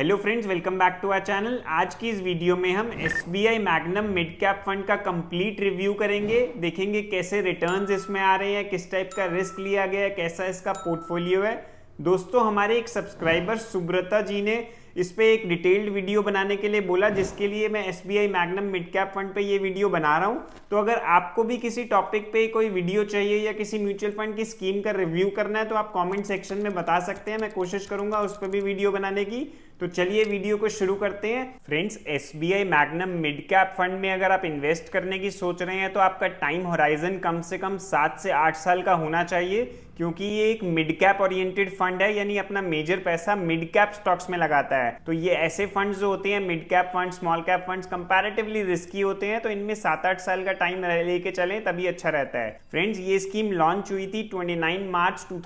hello friends welcome back to our channel आज की इस वीडियो में हम S B I Magnum mid cap fund का कंप्लीट रिव्यू करेंगे देखेंगे कैसे रिटर्न्स इसमें आ रहे हैं किस टाइप का रिस्क लिया गया है कैसा इसका पोर्टफोलियो है दोस्तों हमारे एक सब्सक्राइबर सुब्रता जी ने इस पर एक डिटेल्ड वीडियो बनाने के लिए बोला जिसके लिए मैं S B I Magnum mid cap fund पे ये वीडियो बना रहा हूँ तो अगर आपको भी किसी टॉपिक पे कोई वीडियो चाहिए या किसी म्यूचुअल फंड की स्कीम का रिव्यू करना है तो आप कमेंट सेक्शन में बता सकते हैं मैं कोशिश करूंगा उस पर भी वीडियो बनाने की तो चलिए वीडियो को शुरू करते हैं friends S B I Magnum mid cap fund में अगर आप इन्वेस्ट करने की सोच रहे हैं तो आपका टाइम होराइजन कम से कम सात से आठ साल का होना चाहिए क्योंकि ये एक मिड कैप ओरिएंटेड फंड है यानी अपना मेजर पैसा मिड कैप स्टॉक्स में लगाता है तो ये ऐसे फंड्स जो होते हैं mid cap fund small cap fund comparatively risky होते हैं तो इनमें सात आठ साल का टाइम लेके चले तभी अच्छा रहता है फ्रेंड्स ये स्कीम लॉन्च हुई थी ट्वेंटी मार्च टू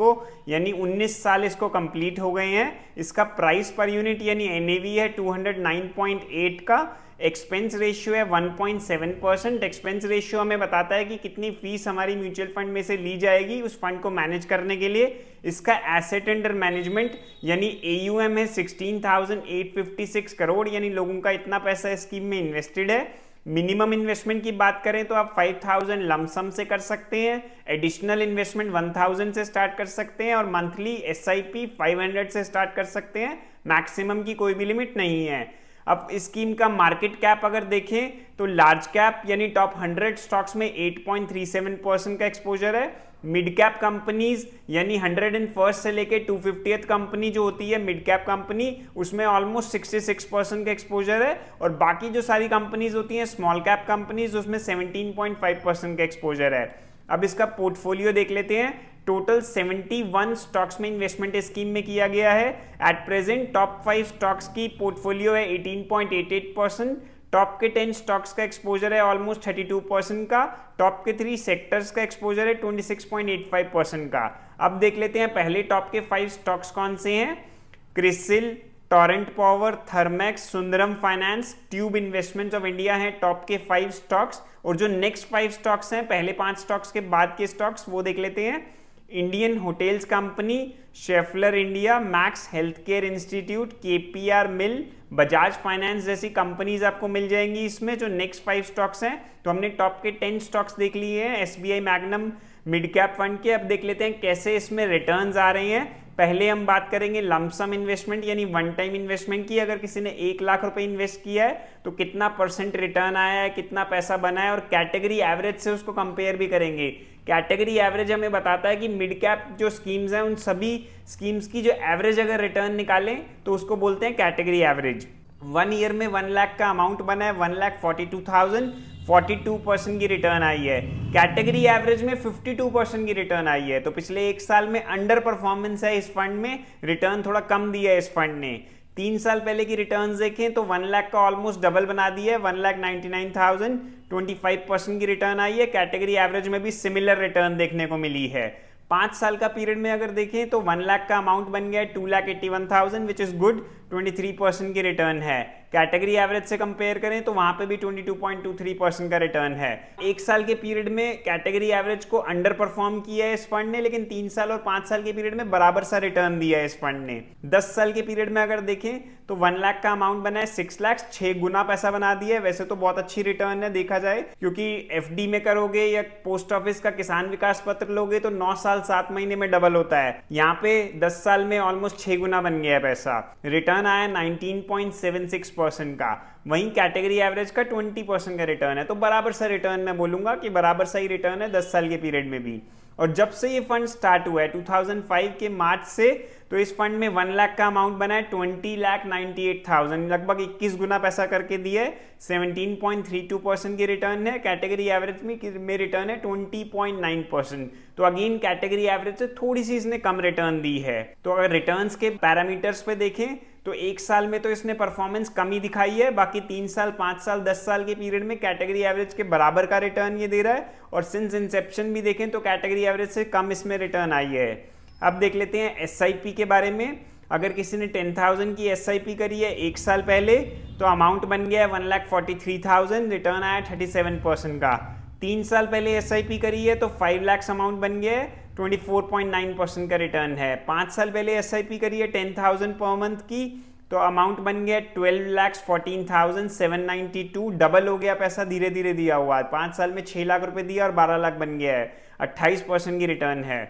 को यानी उन्नीस साल इसको कंप्लीट हो गए हैं इसका प्राइस पर यूनिट यानी एन है टू का एक्सपेंस रेशियो है 1.7 परसेंट एक्सपेंस रेशियो हमें बताता है कि कितनी फीस हमारी म्यूचुअल फंड में से ली जाएगी उस फंड को मैनेज करने के लिए इसका एसेट अंडर मैनेजमेंट यानी ए है 16,856 करोड़ यानी लोगों का इतना पैसा स्कीम में इन्वेस्टेड है मिनिमम इन्वेस्टमेंट की बात करें तो आप 5000 लमसम से कर सकते हैं एडिशनल इन्वेस्टमेंट 1000 से स्टार्ट कर सकते हैं और मंथली एस 500 से स्टार्ट कर सकते हैं मैक्सिमम की कोई भी लिमिट नहीं है अब स्कीम का मार्केट कैप अगर देखें तो लार्ज कैप यानी टॉप 100 स्टॉक्स में 8.37 परसेंट का एक्सपोजर है मिड कैप कंपनीज यानी हंड्रेड एंड फर्स्ट से लेके टू फिफ्टियथ कंपनी जो होती है मिड कैप कंपनी उसमें ऑलमोस्ट सिक्सटी सिक्स परसेंट का एक्सपोजर है और बाकी जो सारी कंपनीज होती हैं स्मॉल कैप कंपनीज उसमें सेवनटीन पॉइंट फाइव परसेंट का एक्सपोजर है अब इसका पोर्टफोलियो देख लेते हैं टोटल 71 स्टॉक्स में इन्वेस्टमेंट स्कीम में किया गया है at present top five stocks की पोर्टफोलियो है 18.88 परसेंट टॉप के 10 स्टॉक्स का एक्सपोजर है ऑलमोस्ट 32 परसेंट का टॉप के थ्री सेक्टर्स का एक्सपोजर है 26.85 परसेंट का अब देख लेते हैं पहले टॉप के फाइव स्टॉक्स कौन से हैं CRISIL Torrent Power Thermax Sundaram Finance Tube Investments of India हैं टॉप के फाइव स्टॉक्स और जो नेक्स्ट फाइव स्टॉक्स हैं पहले पांच स्टॉक्स के बाद के स्टॉक्स वो देख लेते हैं Indian Hotels Company Schaeffler India Max Healthcare Institute आर मिल बजाज फाइनेंस जैसी कंपनीज आपको मिल जाएंगी इसमें जो नेक्स्ट फाइव स्टॉक्स हैं तो हमने टॉप के टेन स्टॉक्स देख लिए हैं SBI Magnum mid cap fund के अब देख लेते हैं कैसे इसमें रिटर्न्स आ रहे हैं पहले हम बात करेंगे लमसम इन्वेस्टमेंट यानी वन टाइम इन्वेस्टमेंट की अगर किसी ने एक लाख रुपए इन्वेस्ट किया है तो कितना परसेंट रिटर्न आया है कितना पैसा बना है और कैटेगरी एवरेज से उसको कंपेयर भी करेंगे कैटेगरी एवरेज हमें बताता है कि मिड कैप जो स्कीम्स हैं उन सभी स्कीम्स की जो एवरेज अगर रिटर्न निकालें तो उसको बोलते हैं कैटेगरी एवरेज वन ईयर में वन लाख का अमाउंट बना है one lakh forty two thousand 42 percent की रिटर्न आई है कैटेगरी एवरेज में 52 परसेंट की रिटर्न आई है तो पिछले एक साल में अंडर परफॉर्मेंस है इस फंड में रिटर्न थोड़ा कम दिया है इस फंड ने तीन साल पहले की रिटर्न देखें तो वन लाख का ऑलमोस्ट डबल बना दिया है one lakh ninety nine thousand twenty five percent की रिटर्न आई है कैटेगरी एवरेज में भी सिमिलर रिटर्न देखने को मिली है पांच साल का पीरियड में अगर देखें तो वन लाख का अमाउंट बन गया है two lakh eighty one thousand which is good twenty three percent की रिटर्न है कैटेगरी एवरेज से कंपेयर करें तो वहां पे भी 22.23 परसेंट का रिटर्न है एक साल के पीरियड में कैटेगरी एवरेज को अंडर परफॉर्म किया है इस फंड ने लेकिन तीन साल और पांच साल के पीरियड में बराबर सा रिटर्न दिया है इस फंड ने दस साल के पीरियड में अगर देखें तो वन लाख का अमाउंट बना है सिक्स लाख छह गुना पैसा बना दिया है वैसे तो बहुत अच्छी रिटर्न है देखा जाए क्योंकि एफ में करोगे या पोस्ट ऑफिस का किसान विकास पत्र लोगे तो नौ साल सात महीने में डबल होता है यहाँ पे दस साल में ऑलमोस्ट छह गुना बन गया है पैसा रिटर्न आया नाइनटीन परसेंट का वहीं कैटेगरी एवरेज का ट्वेंटी परसेंट का रिटर्न है तो बराबर सा रिटर्न मैं बोलूंगा कि बराबर सा ही रिटर्न है दस साल के पीरियड में भी और जब से ये फंड स्टार्ट हुआ है 2005 के मार्च से तो इस फंड में वन लाख का अमाउंट बना है twenty lakh ninety eight thousand लगभग इक्कीस गुना पैसा करके दिया है seventeen point three two percent की रिटर्न है कैटेगरी एवरेज में में रिटर्न है ट्वेंटी पॉइंट नाइन परसेंट तो अगेन कैटेगरी एवरेज से थोड़ी सी इसने कम रिटर्न दी है तो अगर रिटर्न के पैरामीटर्स पे देखें तो एक साल में तो इसने परफॉर्मेंस कमी दिखाई है बाकी तीन साल पांच साल दस साल के पीरियड में कैटेगरी एवरेज के बराबर का रिटर्न ये दे रहा है और सिंस इंसेप्शन भी देखें तो कैटेगरी एवरेज से कम इसमें रिटर्न आई है अब देख लेते हैं एस के बारे में अगर किसी ने टेन थाउजेंड की एस करी है एक साल पहले तो अमाउंट बन गया है one lakh forty three thousand return आया थर्टी सेवन परसेंट का तीन साल पहले एस करी है तो फाइव लैक्स अमाउंट बन गया है 24.9 परसेंट का रिटर्न है पाँच साल पहले एस करी है टेन थाउजेंड पर मंथ की तो अमाउंट बन गया twelve lakhs fourteen thousand seven two double हो गया पैसा धीरे धीरे दिया हुआ है पाँच साल में छह लाख रुपए दिया और बारह लाख बन गया है अट्ठाईस परसेंट की रिटर्न है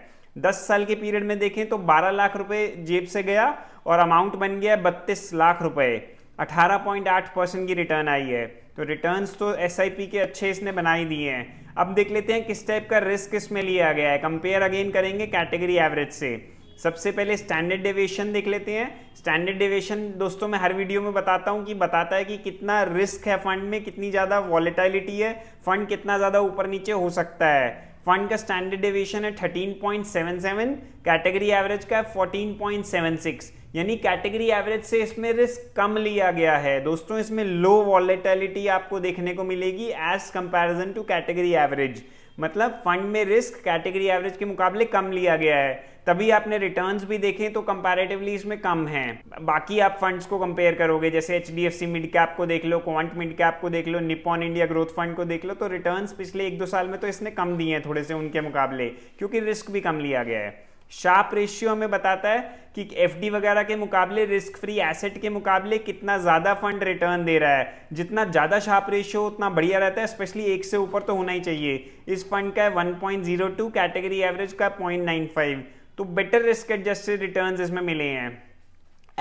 दस साल के पीरियड में देखें तो बारह लाख रुपए जेब से गया और अमाउंट बन गया बत्तीस लाख रुपए अठारह पॉइंट आठ परसेंट की रिटर्न आई है तो रिटर्न्स तो एस के अच्छे इसने बना ही दिए हैं अब देख लेते हैं किस टाइप का रिस्क इसमें लिया गया है कंपेयर अगेन करेंगे कैटेगरी एवरेज से सबसे पहले स्टैंडर्ड डेविएशन देख लेते हैं स्टैंडर्ड डिवेशन दोस्तों मैं हर वीडियो में बताता हूँ कि बताता है कि कितना रिस्क है फंड में कितनी ज़्यादा वॉलिटाइलिटी है फंड कितना ज़्यादा ऊपर नीचे हो सकता है फंड का स्टैंडर्ड डेविएशन है 13.77 कैटेगरी एवरेज का है 14.76 यानी कैटेगरी एवरेज से इसमें रिस्क कम लिया गया है दोस्तों इसमें लो वॉलेटिलिटी आपको देखने को मिलेगी as comparison to category average मतलब फंड में रिस्क कैटेगरी एवरेज के मुकाबले कम लिया गया है तभी आपने रिटर्न्स भी देखें तो कंपैरेटिवली इसमें कम है बाकी आप फंड्स को कंपेयर करोगे जैसे H D F C mid cap को देख लो क्वांट मिड कैप को देख लो निपॉन इंडिया ग्रोथ फंड को देख लो तो रिटर्न्स पिछले एक दो साल में तो इसने कम दिए हैं थोड़े से उनके मुकाबले क्योंकि रिस्क भी कम लिया गया है शार्प रेशियो हमें बताता है कि एफडी वगैरह के मुकाबले रिस्क फ्री एसेट के मुकाबले कितना ज़्यादा फंड रिटर्न दे रहा है जितना ज़्यादा शार्प रेशियो उतना बढ़िया रहता है स्पेशली एक से ऊपर तो होना ही चाहिए इस फंड का है 1.02 कैटेगरी एवरेज का 0.95 तो बेटर रिस्क एडजस्टेड रिटर्न इसमें मिले हैं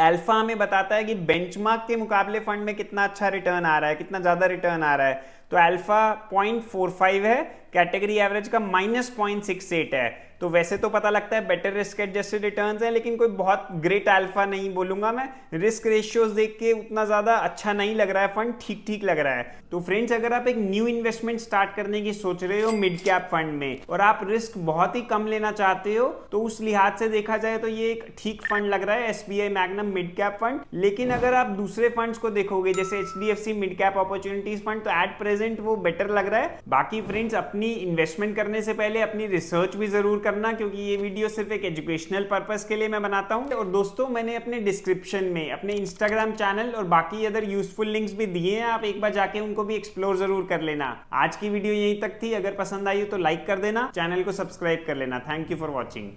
एल्फा हमें बताता है कि बेंचमार्क के मुकाबले फंड में कितना अच्छा रिटर्न आ रहा है कितना ज़्यादा रिटर्न आ रहा है तो अल्फा 0.45 है कैटेगरी एवरेज का माइनस पॉइंट है तो वैसे तो पता लगता है बेटर रिस्क एडजस्टेड रिटर्न्स है लेकिन कोई बहुत ग्रेट अल्फा नहीं बोलूंगा मैं रिस्क रेशियोज देख के उतना ज़्यादा अच्छा नहीं लग रहा है फंड ठीक ठीक लग रहा है तो फ्रेंड्स अगर आप एक न्यू इन्वेस्टमेंट स्टार्ट करने की सोच रहे हो मिड कैप फंड में और आप रिस्क बहुत ही कम लेना चाहते हो तो उस लिहाज से देखा जाए तो ये एक ठीक फंड लग रहा है S B I Magnum mid cap fund लेकिन अगर आप दूसरे फंड को देखोगे जैसे H D F C mid cap opportunities fund तो एट प्रेजेंट प्रेजेंट वो बेटर लग रहा है बाकी फ्रेंड्स अपनी इन्वेस्टमेंट करने से पहले अपनी रिसर्च भी जरूर करना क्योंकि ये वीडियो सिर्फ एक एजुकेशनल पर्पज के लिए मैं बनाता हूँ और दोस्तों मैंने अपने डिस्क्रिप्शन में अपने इंस्टाग्राम चैनल और बाकी अदर यूजफुल लिंक्स भी दिए हैं आप एक बार जाके उनको भी एक्सप्लोर जरूर कर लेना आज की वीडियो यहीं तक थी अगर पसंद आई हो तो लाइक कर देना चैनल को सब्सक्राइब कर लेना थैंक यू फॉर वॉचिंग